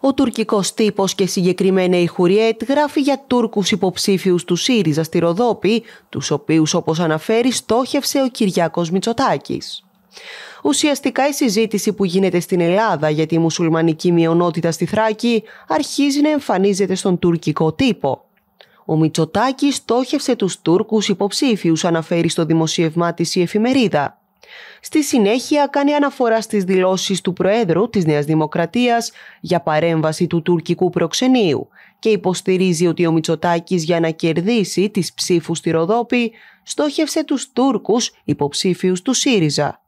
Ο τουρκικός τύπος και συγκεκριμένα η Χουριέτ γράφει για Τούρκους υποψήφιους του ΣΥΡΙΖΑ στη Ροδόπη, τους οποίους όπως αναφέρει στόχευσε ο Κυριάκος Μητσοτάκης. Ουσιαστικά η συζήτηση που γίνεται στην Ελλάδα για τη μουσουλμανική μειονότητα στη Θράκη αρχίζει να εμφανίζεται στον τουρκικό τύπο. Ο Μητσοτάκης στόχευσε τους Τούρκους υποψήφιους, αναφέρει στο δημοσίευμά της η εφημερίδα. Στη συνέχεια κάνει αναφορά στις δηλώσεις του Προέδρου της Νέας Δημοκρατίας για παρέμβαση του τουρκικού προξενείου και υποστηρίζει ότι ο Μητσοτάκης για να κερδίσει τις ψήφους στη Ροδόπη στόχευσε τους Τούρκους υποψήφιους του ΣΥΡΙΖΑ.